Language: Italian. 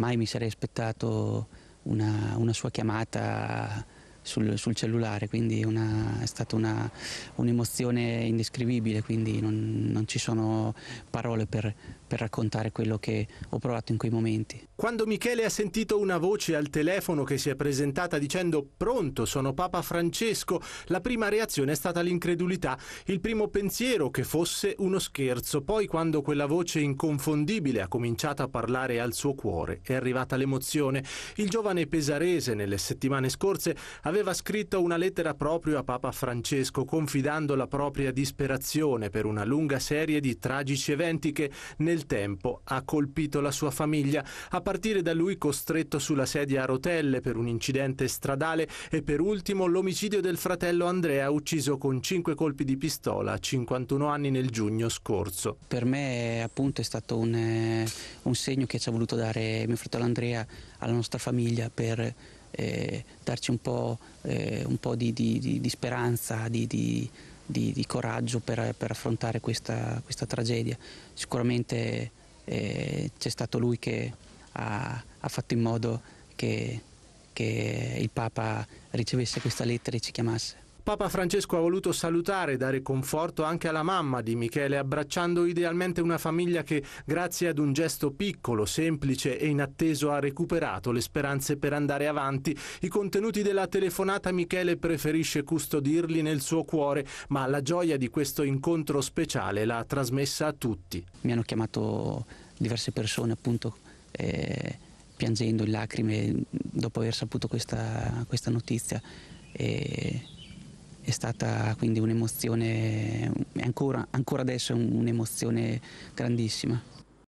Mai mi sarei aspettato una, una sua chiamata sul, sul cellulare, quindi una, è stata un'emozione indescrivibile, quindi non, non, ci sono parole per, per raccontare quello che ho provato in quei momenti. Quando Michele ha sentito una voce al telefono che si è presentata dicendo pronto, sono Papa Francesco, la prima reazione è stata l'incredulità, il primo pensiero che fosse uno scherzo, poi quando quella voce inconfondibile ha cominciato a parlare al suo cuore è arrivata l'emozione. Il giovane pesarese nelle settimane scorse ha aveva scritto una lettera proprio a Papa Francesco confidando la propria disperazione per una lunga serie di tragici eventi che nel tempo ha colpito la sua famiglia, a partire da lui costretto sulla sedia a rotelle per un incidente stradale e per ultimo l'omicidio del fratello Andrea ucciso con cinque colpi di pistola a 51 anni nel giugno scorso. Per me appunto è stato un, eh, un segno che ci ha voluto dare mio fratello Andrea alla nostra famiglia per eh, darci un po', eh, un po di, di, di, speranza, di, di coraggio per, per affrontare questa, questa, tragedia. Sicuramente eh, c'è stato lui che ha, ha fatto in modo che, che il Papa ricevesse questa lettera e ci chiamasse. Papa Francesco ha voluto salutare e dare conforto anche alla mamma di Michele, abbracciando idealmente una famiglia che, grazie ad un gesto piccolo, semplice e inatteso, ha recuperato le speranze per andare avanti. I contenuti della telefonata Michele preferisce custodirli nel suo cuore, ma la gioia di questo incontro speciale l'ha trasmessa a tutti. Mi hanno chiamato diverse persone, appunto. Eh, piangendo in lacrime dopo aver saputo questa, questa notizia. E è stata quindi un'emozione, ancora, ancora adesso è un'emozione grandissima.